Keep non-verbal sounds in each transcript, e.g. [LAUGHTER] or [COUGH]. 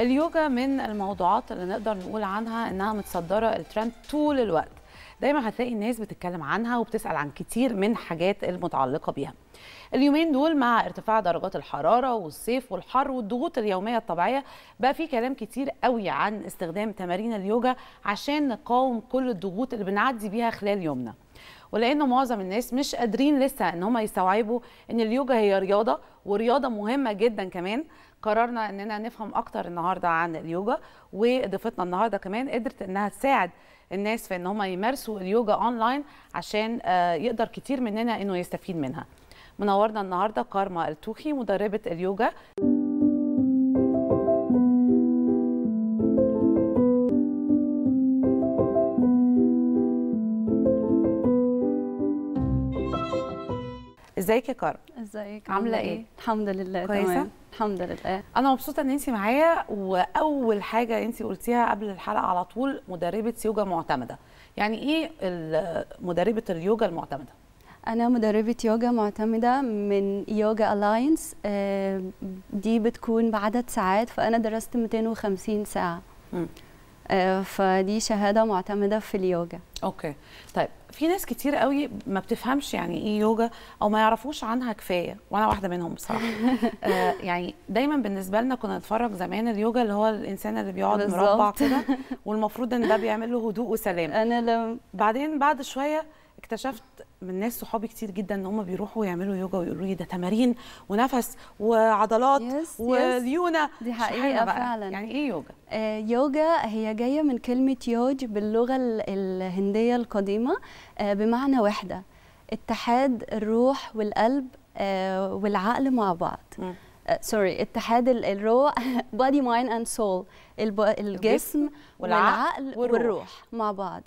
اليوجا من الموضوعات اللي نقدر نقول عنها انها متصدره الترند طول الوقت دايما هتلاقي الناس بتتكلم عنها وبتسال عن كتير من حاجات المتعلقه بيها اليومين دول مع ارتفاع درجات الحراره والصيف والحر والضغوط اليوميه الطبيعيه بقى في كلام كتير قوي عن استخدام تمارين اليوجا عشان نقاوم كل الضغوط اللي بنعدي بيها خلال يومنا ولان معظم الناس مش قادرين لسه ان هم يستوعبوا ان اليوجا هي رياضه ورياضه مهمه جدا كمان قررنا اننا نفهم اكتر النهارده عن اليوجا وضيفتنا النهارده كمان قدرت انها تساعد الناس في ان هم يمارسوا اليوجا اونلاين عشان آه، يقدر كتير مننا انه يستفيد منها منورنا النهارده كارما التوخي مدربه اليوجا ازيك يا كارم ازيك عامله ايه؟, ايه الحمد لله كويسه تمام. الحمد لله انا مبسوطه ان انت معايا واول حاجه انت قلتيها قبل الحلقه على طول مدربه يوجا معتمده يعني ايه مدربه اليوجا المعتمده أنا مدربة يوجا معتمدة من يوجا ألاينس آه، دي بتكون بعدد ساعات فأنا درست 250 ساعة م. آه، فدي شهاده معتمده في اليوجا اوكي طيب في ناس كتير قوي ما بتفهمش يعني ايه يوجا او ما يعرفوش عنها كفايه وانا واحده منهم بصراحه [LAUGHS] آه يعني دايما بالنسبه لنا كنا نتفرج زمان اليوجا اللي هو الانسان اللي بيقعد مربع كده والمفروض ان ده بيعمل له هدوء وسلام [LAUGHS] انا لم بعدين بعد شويه اكتشفت من ناس صحابي كتير جدا ان هم بيروحوا يعملوا يوجا ويقولوا لي ده تمارين ونفس وعضلات يس وليونه دي حقيقه بقى. فعلا يعني ايه يوجا؟ آه يوجا هي جايه من كلمه يوج باللغه الهنديه القديمه آه بمعنى وحده اتحاد الروح والقلب آه والعقل مع بعض م. سوري آه، اتحاد الروح بادي مايند اند سول الجسم والعقل والروح, والروح مع بعض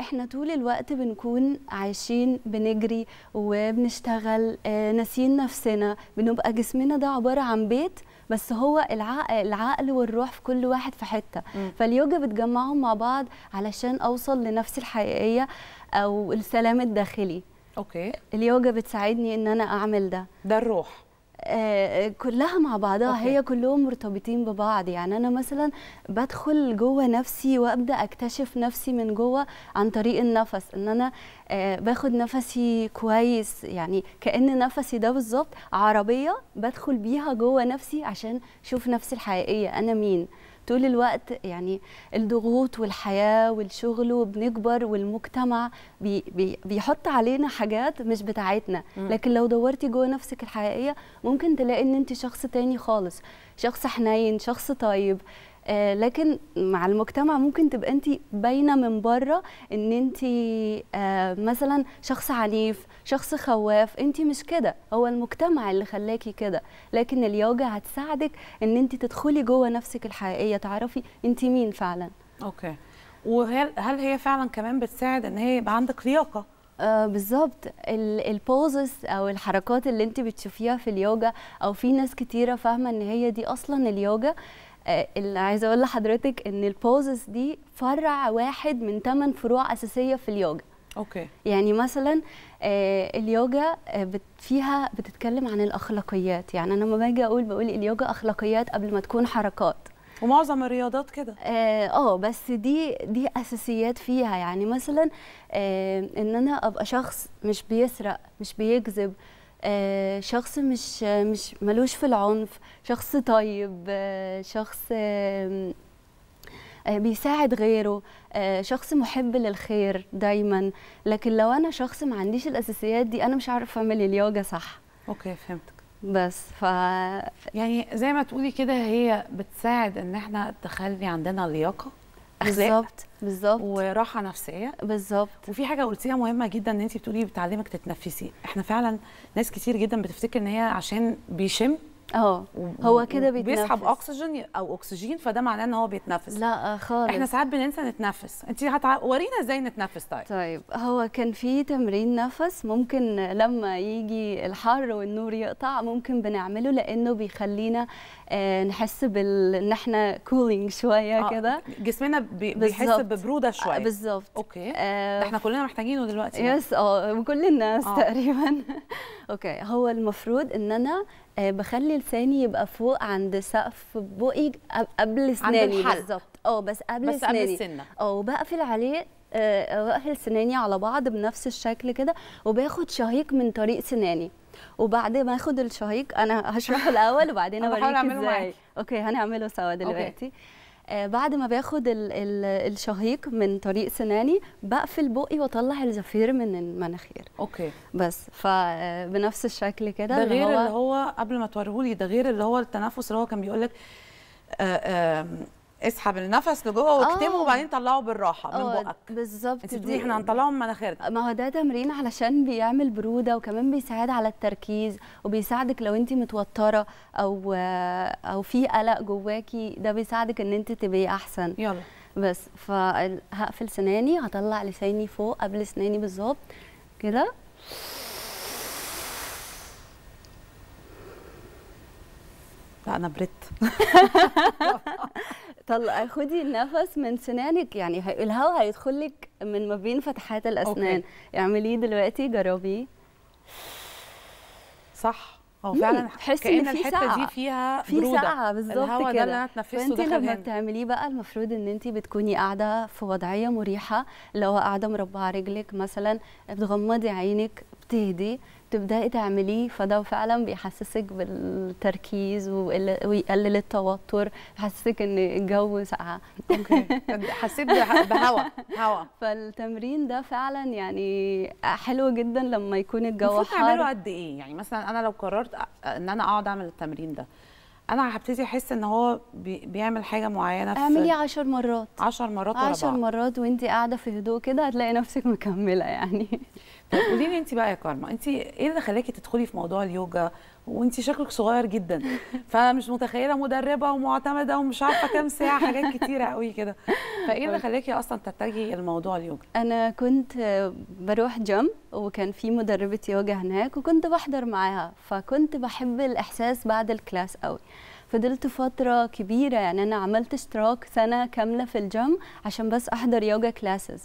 احنا طول الوقت بنكون عايشين بنجري وبنشتغل آه، ناسيين نفسنا بنبقى جسمنا ده عباره عن بيت بس هو العقل, العقل والروح في كل واحد في حته فاليوجا بتجمعهم مع بعض علشان اوصل لنفسي الحقيقيه او السلام الداخلي اوكي اليوجا بتساعدني ان انا اعمل ده ده الروح آه، آه، كلها مع بعضها أوكي. هي كلهم مرتبطين ببعض يعني انا مثلا بدخل جوه نفسي وابدا اكتشف نفسي من جوه عن طريق النفس ان انا آه، باخد نفسي كويس يعني كان نفسي ده بالظبط عربيه بدخل بيها جوه نفسي عشان اشوف نفسي الحقيقيه انا مين طول الوقت يعني الضغوط والحياه والشغل وبنكبر والمجتمع بي بي بيحط علينا حاجات مش بتاعتنا لكن لو دورتي جوه نفسك الحقيقيه ممكن تلاقي ان انت شخص تاني خالص شخص حنين شخص طيب آه، لكن مع المجتمع ممكن تبقى انت باينه من بره ان انت آه، مثلا شخص عنيف شخص خواف انت مش كده هو المجتمع اللي خلاكي كده لكن اليوجا هتساعدك ان انت تدخلي جوه نفسك الحقيقيه تعرفي انت مين فعلا اوكي وهل هل هي فعلا كمان بتساعد ان هي يبقى عندك لياقه آه بالظبط البوزس او الحركات اللي انت بتشوفيها في اليوجا او في ناس كتيره فاهمه ان هي دي اصلا اليوجا آه، اللي عايزه اقول لحضرتك ان البوزس دي فرع واحد من ثمان فروع اساسيه في اليوجا اوكي يعني مثلا آه، اليوجا آه، فيها بتتكلم عن الاخلاقيات يعني انا لما باجي اقول بقول اليوجا اخلاقيات قبل ما تكون حركات ومعظم الرياضات كده اه بس دي دي اساسيات فيها يعني مثلا آه ان انا ابقى شخص مش بيسرق مش بيكذب آه، شخص مش مش ملوش في العنف شخص طيب آه، شخص آه، بيساعد غيره شخص محب للخير دايما لكن لو انا شخص ما عنديش الاساسيات دي انا مش عارف اعمل اليوجا صح اوكي فهمتك بس ف يعني زي ما تقولي كده هي بتساعد ان احنا تخلي عندنا لياقه بالظبط بالظبط وراحه نفسيه بالظبط وفي حاجه قلتيها مهمه جدا ان انت بتقولي بتعلمك تتنفسي احنا فعلا ناس كتير جدا بتفتكر ان هي عشان بيشم اه هو كده بيتنفس بيسحب اكسجين او اكسجين فده معناه ان هو بيتنفس لا آه، خالص احنا ساعات بننسى نتنفس انت هتع... ورينا ازاي نتنفس طيب طيب هو كان في تمرين نفس ممكن لما يجي الحر والنور يقطع ممكن بنعمله لانه بيخلينا آه، نحس بال ان احنا كولينج شويه آه كده جسمنا بي... بيحس ببروده شويه آه بالظبط اوكي آه احنا كلنا محتاجينه دلوقتي يس اه وكل الناس آه. تقريبا [LAUGHS] اوكي هو المفروض ان انا آه، بخلي لساني يبقى فوق عند سقف بقي قبل سناني بالظبط اه بس قبل بس سناني اه وبقفل عليه بقفل آه، سناني على بعض بنفس الشكل كده وباخد شهيق من طريق سناني وبعد ما اخد الشهيق انا هشرحه الاول وبعدين [LAUGHS] اوريك ازاي اوكي هنعمله سوا دلوقتي أوكي. آه، بعد ما باخد الـ الـ الشهيق من طريق سناني بقفل بقي واطلع الزفير من المناخير اوكي بس فبنفس آه، الشكل كده ده غير اللي هو, اللي هو قبل ما توريهولي ده غير اللي هو التنفس اللي هو كان بيقول لك آه، اسحب النفس لجوه واكتمه آه. وبعدين طلعه بالراحه من آه، بقك بالظبط انت بتقولي احنا هنطلعه من مناخيرنا ما هو ده تمرين علشان بيعمل بروده وكمان بيساعد على التركيز وبيساعدك لو انت متوتره او او في قلق جواكي ده بيساعدك ان انت تبقي احسن يلا بس فهقفل سناني هطلع لساني فوق قبل سناني بالظبط كده لا انا بريت [LAUGHS] طلع خدي النفس من سنانك يعني الهواء هيدخل لك من ما بين فتحات الاسنان اعمليه دلوقتي جربيه صح هو فعلا تحسي إن في الحته ساعة. دي فيها في برودة. ساعه بالظبط كده الهواء ده اللي انا اتنفسه فانت لما بتعمليه بقى المفروض ان انت بتكوني قاعده في وضعيه مريحه لو قاعده مربعه رجلك مثلا بتغمضي عينك بتهدي تبداي تعمليه فده فعلا بيحسسك بالتركيز ويقلل التوتر يحسسك ان الجو ساقعه اوكي حسيت بهوا هوا فالتمرين ده فعلا يعني حلو جدا لما يكون الجو حر تعمله قد ايه يعني مثلا انا لو قررت ان انا اقعد اعمل التمرين ده انا هبتدي احس ان هو بيعمل حاجه معينه في اعملي 10 مرات 10 مرات 10 مرات وانت قاعده في هدوء كده هتلاقي نفسك مكمله يعني قولي لي انت بقى يا كارما انت ايه اللي خلاكي تدخلي في موضوع اليوجا وانت شكلك صغير جدا فانا مش متخيله مدربه ومعتمده ومش عارفه كام ساعه حاجات كتيره قوي كده فايه اللي طيب. خلاكي اصلا تتجهي لموضوع اليوجا انا كنت بروح جيم وكان في مدربه يوجا هناك وكنت بحضر معاها فكنت بحب الاحساس بعد الكلاس قوي فضلت فترة كبيرة يعني أنا عملت اشتراك سنة كاملة في الجيم عشان بس أحضر يوجا كلاسز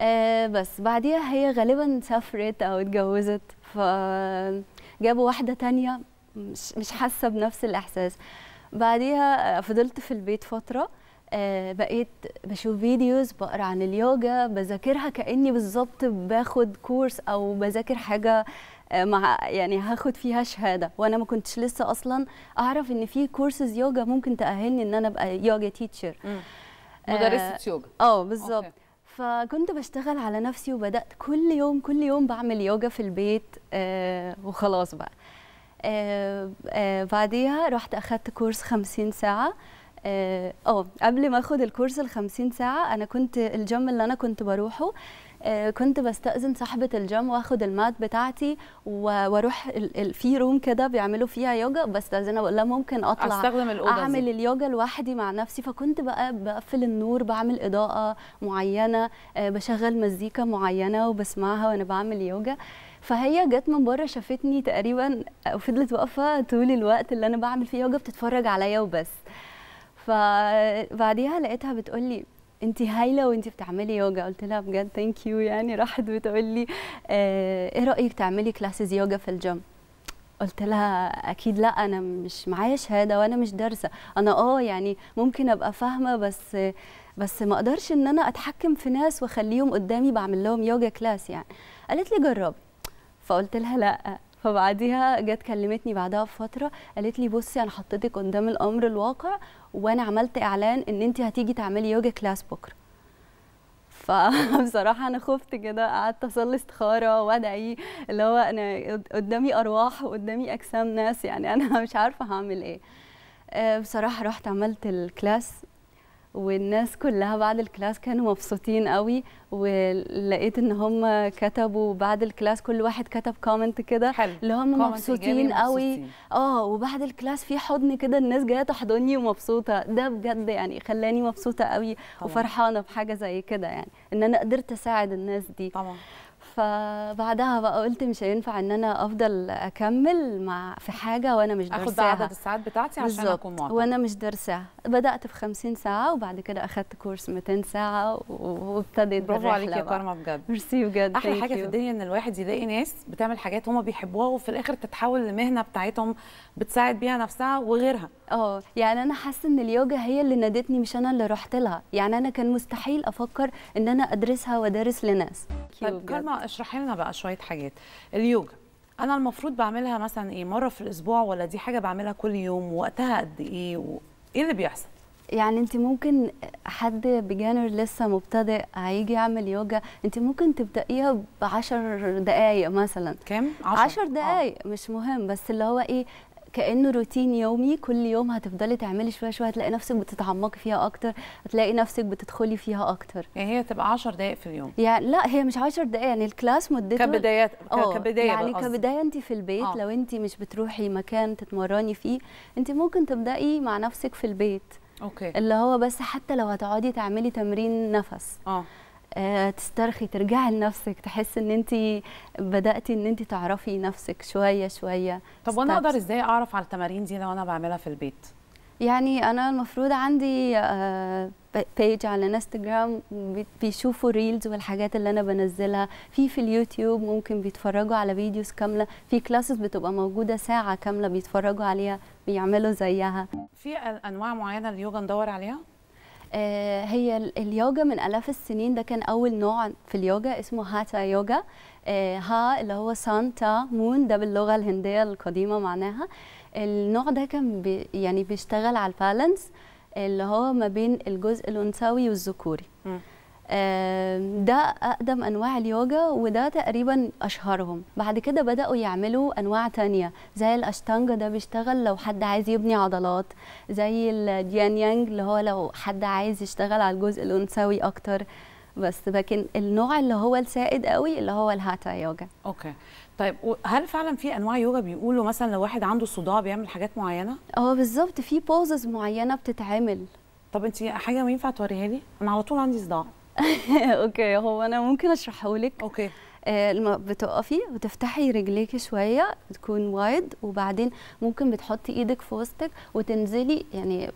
آه، بس بعديها هي غالبا سافرت او اتجوزت فجابوا واحده تانية مش مش حاسه بنفس الاحساس بعديها آه، فضلت في البيت فتره آه، بقيت بشوف فيديوز بقرا عن اليوجا بذاكرها كاني بالظبط باخد كورس او بذاكر حاجه مع يعني هاخد فيها شهاده وانا ما كنتش لسه اصلا اعرف ان في كورسز يوجا ممكن تاهلني ان انا ابقى يوجا تيتشر مدرسه يوجا اه بالظبط فكنت بشتغل على نفسي وبدات كل يوم كل يوم بعمل يوجا في البيت آه وخلاص بقى آه آه بعديها رحت اخدت كورس 50 ساعه اه قبل ما اخد الكورس ال 50 ساعه انا كنت الجيم اللي انا كنت بروحه آه كنت بستأذن صاحبة الجيم واخد المات بتاعتي واروح في روم كده بيعملوا فيها يوجا بستأذنها بقول لها ممكن اطلع استخدم الاوضه اعمل اليوجا لوحدي مع نفسي فكنت بقى بقفل النور بعمل اضاءه معينه آه بشغل مزيكا معينه وبسمعها وانا بعمل يوجا فهي جت من بره شافتني تقريبا وفضلت واقفه طول الوقت اللي انا بعمل فيه يوجا بتتفرج عليا وبس فبعديها لقيتها بتقول لي انت هايله وانت بتعملي يوجا قلت لها بجد ثانك يو يعني راحت بتقول لي آه، ايه رايك تعملي كلاسز يوجا في الجيم قلت لها اكيد لا انا مش معايا شهاده وانا مش دارسه انا اه يعني ممكن ابقى فاهمه بس بس ما اقدرش ان انا اتحكم في ناس واخليهم قدامي بعمل لهم يوجا كلاس يعني قالت لي جربي فقلت لها لا فبعديها جت كلمتني بعدها بفتره قالت لي بصي انا حطيتك قدام الامر الواقع وانا عملت اعلان ان انت هتيجي تعملي يوجا كلاس بكره فبصراحه [LAUGHS] انا خفت كده قعدت اصلي استخاره وادعي اللي هو انا قدامي ارواح وقدامي اجسام ناس يعني انا [LAUGHS] مش عارفه هعمل ايه آه، بصراحه رحت عملت الكلاس والناس كلها بعد الكلاس كانوا مبسوطين قوي ولقيت ان هم كتبوا بعد الكلاس كل واحد كتب كومنت كده اللي هم مبسوطين قوي اه وبعد الكلاس في حضن كده الناس جايه تحضني ومبسوطه ده بجد يعني خلاني مبسوطه قوي طبعا. وفرحانه بحاجه زي كده يعني ان انا قدرت اساعد الناس دي طبعا فبعدها بقى قلت مش هينفع ان انا افضل اكمل مع في حاجه وانا مش دارساها اخد عدد الساعات بتاعتي عشان اكون معتمد وانا مش دارساها بدات ب 50 ساعه وبعد كده اخدت كورس 200 ساعه وابتديت برافو عليك يا كارما بجد ميرسي بجد احلى حاجه في الدنيا ان الواحد يلاقي ناس بتعمل حاجات هم بيحبوها وفي الاخر تتحول لمهنه بتاعتهم بتساعد بيها نفسها وغيرها اه يعني انا حاسه ان اليوجا هي اللي نادتني مش انا اللي رحت لها يعني انا كان مستحيل افكر ان انا ادرسها وادرس لناس طيب كلمه اشرحي لنا بقى شويه حاجات اليوجا انا المفروض بعملها مثلا ايه مره في الاسبوع ولا دي حاجه بعملها كل يوم وقتها قد ايه وايه اللي بيحصل يعني انت ممكن حد بجانر لسه مبتدئ هيجي يعمل يوجا انت ممكن تبدايها ب 10 دقائق مثلا كام 10 دقائق آه. مش مهم بس اللي هو ايه كانه روتين يومي كل يوم هتفضلي تعملي شويه شويه هتلاقي نفسك بتتعمقي فيها اكتر هتلاقي نفسك بتدخلي فيها اكتر يعني هي تبقى 10 دقائق في اليوم يعني لا هي مش 10 دقائق يعني الكلاس مدته كبدايات آه، كبدايه يعني كبدايه انت في البيت أوه. لو انت مش بتروحي مكان تتمرني فيه انت ممكن تبداي مع نفسك في البيت اوكي اللي هو بس حتى لو هتقعدي تعملي تمرين نفس اه آه، تسترخي ترجعي لنفسك تحس ان انت بداتي ان انت تعرفي نفسك شويه شويه طب وانا اقدر ازاي اعرف على التمارين دي لو انا بعملها في البيت يعني انا المفروض عندي آه، بيج على انستجرام بيشوفوا الريلز والحاجات اللي انا بنزلها في في اليوتيوب ممكن بيتفرجوا على فيديوز كامله في كلاسز بتبقى موجوده ساعه كامله بيتفرجوا عليها بيعملوا زيها في انواع معينه اليوغا ندور عليها آه، هي اليوجا من آلاف السنين ده كان أول نوع في اليوجا اسمه هاتا يوجا ها اللي هو سانتا مون ده باللغة الهندية القديمة معناها النوع ده كان بي يعني بيشتغل على البالانس اللي هو ما بين الجزء الأنثوي والذكوري ده اقدم انواع اليوجا وده تقريبا اشهرهم بعد كده بداوا يعملوا انواع تانية زي الاشتانجا ده بيشتغل لو حد عايز يبني عضلات زي الديان يانج اللي هو لو حد عايز يشتغل على الجزء الانثوي اكتر بس لكن النوع اللي هو السائد قوي اللي هو الهاتا يوجا اوكي طيب هل فعلا في انواع يوجا بيقولوا مثلا لو واحد عنده صداع بيعمل حاجات معينه اه بالظبط في بوزز معينه بتتعمل طب انت حاجه ما ينفع توريها لي انا على طول عندي صداع [LAUGHS] اوكي هو انا ممكن اشرحه لك اوكي آه، لما بتقفي وتفتحي رجليكي شويه تكون وايد وبعدين ممكن بتحطي ايدك في وسطك وتنزلي يعني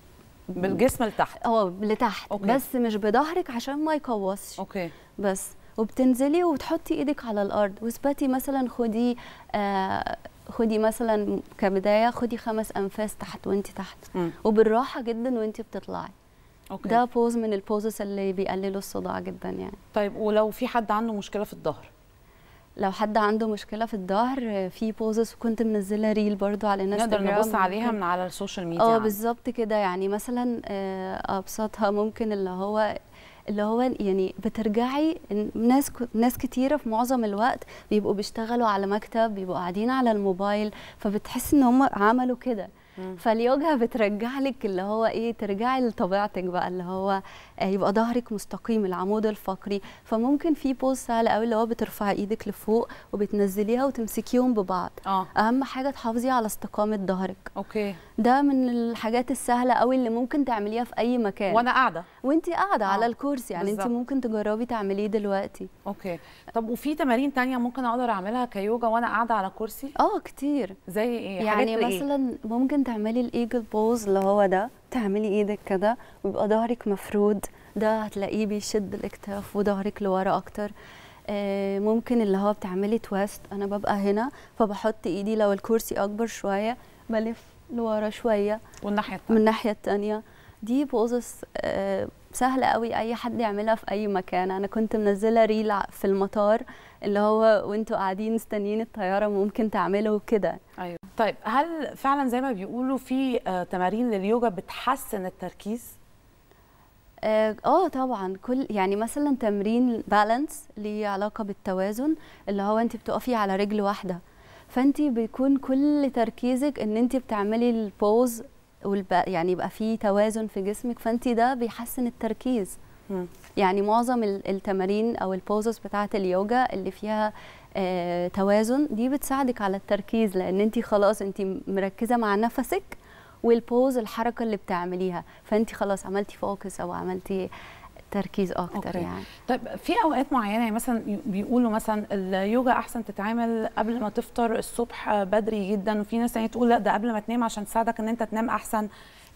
بالجسم لتحت اه لتحت أوكي. بس مش بظهرك عشان ما يقوصش اوكي بس وبتنزلي وتحطي ايدك على الارض واثبتي مثلا خدي آه خدي مثلا كبدايه خدي خمس انفاس تحت وانت تحت م. وبالراحه جدا وانت بتطلعي أوكي. ده بوز من البوزز اللي بيقللوا الصداع جدا يعني طيب ولو في حد عنده مشكله في الظهر لو حد عنده مشكله في الظهر في بوزس كنت منزله ريل برضو على انستغرام نقدر نبص عليها من على السوشيال ميديا اه بالظبط كده يعني مثلا آه، ابسطها ممكن اللي هو اللي هو يعني بترجعي ناس ناس كتيره في معظم الوقت بيبقوا بيشتغلوا على مكتب بيبقوا قاعدين على الموبايل فبتحس ان هم عملوا كده فاليوجا بترجع لك اللي هو ايه ترجعي لطبيعتك بقى اللي هو آه، يبقى ظهرك مستقيم العمود الفقري فممكن في بوز سهل قوي اللي هو بترفعي ايدك لفوق وبتنزليها وتمسكيهم ببعض آه. اهم حاجه تحافظي على استقامه ظهرك اوكي ده من الحاجات السهله قوي اللي ممكن تعمليها في اي مكان وانا قاعده وانت قاعده آه. على الكرسي يعني انت ممكن تجربي تعمليه دلوقتي اوكي طب وفي تمارين تانية ممكن اقدر اعملها كيوجا وانا قاعده على كرسي اه كتير زي ايه يعني إيه؟ مثلا إيه؟ ممكن تعملي الايجل بوز اللي هو ده تعملي ايدك كده ويبقى ظهرك مفرود ده هتلاقيه بيشد الاكتاف وظهرك لورا اكتر آه، ممكن اللي هو بتعملي تويست انا ببقى هنا فبحط ايدي لو الكرسي اكبر شويه بلف لورا شويه والناحيه من الناحيه الثانيه دي بوزس آه، سهله قوي اي حد يعملها في اي مكان انا كنت منزله ريل في المطار اللي هو وانتوا قاعدين مستنيين الطياره ممكن تعملوا كده أيوة. طيب هل فعلا زي ما بيقولوا في آه، تمارين لليوجا بتحسن التركيز؟ آه،, اه طبعا كل يعني مثلا تمرين بالانس ليه علاقه بالتوازن اللي هو انت بتقفي على رجل واحده فانت بيكون كل تركيزك ان انت بتعملي البوز يعني يبقى في توازن في جسمك فانت ده بيحسن التركيز يعني معظم التمارين او البوزز بتاعه اليوجا اللي فيها آه، توازن دي بتساعدك على التركيز لان انت خلاص انت مركزه مع نفسك والبوز الحركه اللي بتعمليها فانت خلاص عملتي فوكس او عملتي تركيز اكتر أوكي. يعني طيب في اوقات معينه يعني مثلا بيقولوا مثلا اليوجا احسن تتعمل قبل ما تفطر الصبح بدري جدا وفي ناس يعني تقول لا ده قبل ما تنام عشان تساعدك ان انت تنام احسن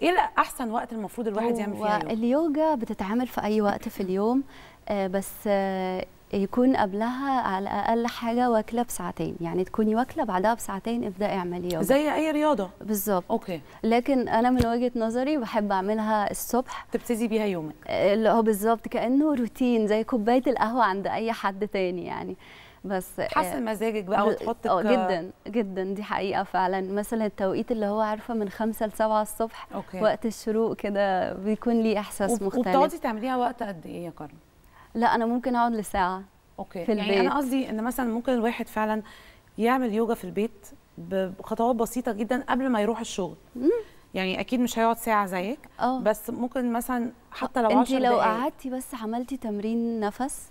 ايه احسن وقت المفروض الواحد يعمل فيه يعني؟ اليوجا اليوجا بتتعمل في اي وقت في اليوم آه، بس يكون قبلها على الاقل حاجه واكله بساعتين يعني تكوني واكله بعدها بساعتين ابداي اعملي يوجا زي اي رياضه بالظبط اوكي لكن انا من وجهه نظري بحب اعملها الصبح تبتدي بيها يومك اللي هو بالظبط كانه روتين زي كوبايه القهوه عند اي حد تاني يعني بس تحسن آه، مزاجك بقى وتحط اه جدا جدا دي حقيقه فعلا مثلا التوقيت اللي هو عارفه من 5 ل 7 الصبح أوكي. وقت الشروق كده بيكون لي احساس مختلف وبتقعدي تعمليها وقت قد ايه يا كرم لا انا ممكن اقعد لساعه اوكي في البيت. يعني انا قصدي ان مثلا ممكن الواحد فعلا يعمل يوجا في البيت بخطوات بسيطه جدا قبل ما يروح الشغل مم. يعني اكيد مش هيقعد ساعه زيك أوه. بس ممكن مثلا حتى لو 10 دقائق انت لو قعدتي بس عملتي تمرين نفس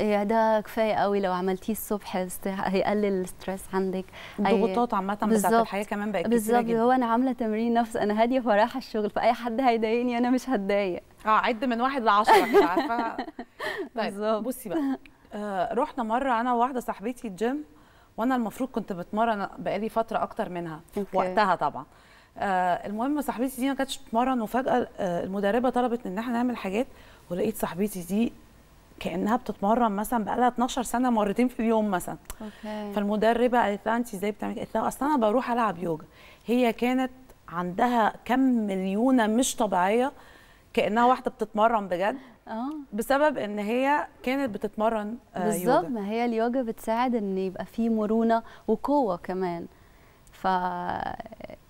إيه، ده كفايه قوي لو عملتيه الصبح هيقلل الستريس عندك الضغوطات عامه بتاعت الحياه كمان بقت كتير بالظبط هو انا عامله تمرين نفس انا هاديه فرايحه الشغل فاي حد هيضايقني انا مش هتضايق اه عد من واحد لعشرة مش عارفه [LAUGHS] طيب بصي بقى آه رحنا مره انا وواحده صاحبتي الجيم وانا المفروض كنت بتمرن بقالي فتره اكتر منها أوكي. وقتها طبعا آه المهم صاحبتي دي ما كانتش بتتمرن وفجاه آه المدربه طلبت ان احنا نعمل حاجات ولقيت صاحبتي دي كانها بتتمرن مثلا بقالها 12 سنه مرتين في اليوم مثلا أوكي. فالمدربه قالت لها انت ازاي بتعملي قالت لها اصل انا بروح العب يوجا هي كانت عندها كم مليونه مش طبيعيه كانها واحده بتتمرن بجد اه بسبب ان هي كانت بتتمرن آه، بالظبط ما هي اليوجا بتساعد ان يبقى في مرونه وقوه كمان ف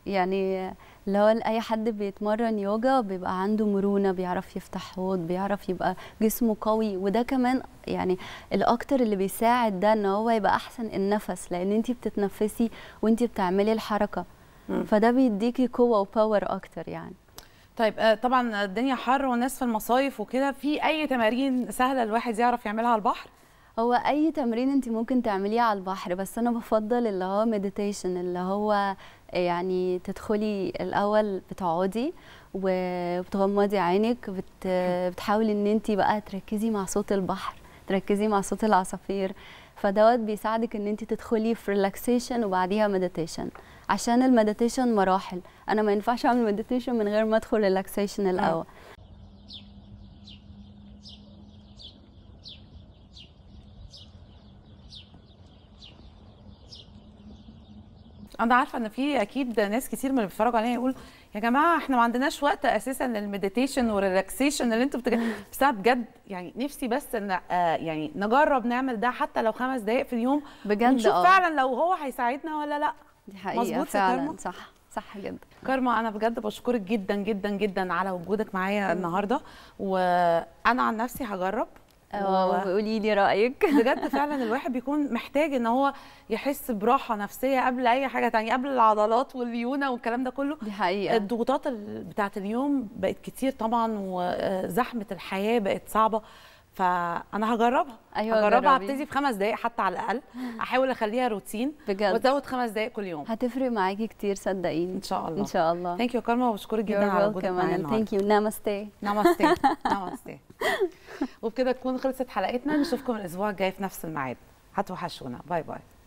يعني لو اي حد بيتمرن يوجا بيبقى عنده مرونه بيعرف يفتح حوض بيعرف يبقى جسمه قوي وده كمان يعني الاكتر اللي بيساعد ده ان هو يبقى احسن النفس لان انت بتتنفسي وانت بتعملي الحركه م. فده بيديكي قوه وباور اكتر يعني طيب آه، طبعا الدنيا حر والناس في المصايف وكده في اي تمارين سهله الواحد يعرف يعملها على البحر هو اي تمرين انت ممكن تعمليه على البحر بس انا بفضل اللي هو مديتيشن اللي هو آه، يعني تدخلي الاول بتقعدي وبتغمضي عينك بتحاولي ان انت بقى تركزي مع صوت البحر تركزي مع صوت العصافير فدوت بيساعدك ان انت تدخلي في ريلاكسيشن وبعديها مديتيشن عشان المديتيشن مراحل انا ما ينفعش اعمل مديتيشن من غير ما ادخل ريلاكسيشن الاول انا عارفه ان في اكيد ناس كتير من اللي بيتفرجوا علينا يقول يا جماعه احنا ما عندناش وقت اساسا للمديتيشن والريلاكسيشن اللي انتوا بس انا بجد يعني نفسي بس ان آه، يعني نجرب نعمل ده حتى لو خمس دقائق في اليوم بجد نشوف آه. فعلا لو هو هيساعدنا ولا لا دي حقيقه فعلا صح صح جدا كارما انا بجد بشكرك جدا جدا جدا على وجودك معايا النهارده وانا عن نفسي هجرب آه، وقولي لي رايك [LAUGHS] بجد فعلا الواحد بيكون محتاج ان هو يحس براحه نفسيه قبل اي حاجه تانية قبل العضلات والليونه والكلام ده كله دي حقيقه الضغوطات بتاعه اليوم بقت كتير طبعا وزحمه الحياه بقت صعبه فانا هجربها أيوة هجربها هبتدي في خمس دقائق حتى على الاقل [LAUGHS] احاول اخليها روتين بجد وازود خمس دقائق كل يوم هتفرق معاكي كتير صدقيني ان شاء الله ان شاء الله ثانك يو كارما وبشكرك جدا على وجودك معانا ثانك يو نامستي نامستي نامستي وبكده تكون خلصت حلقتنا نشوفكم الاسبوع الجاي في نفس الميعاد هتوحشونا باي باي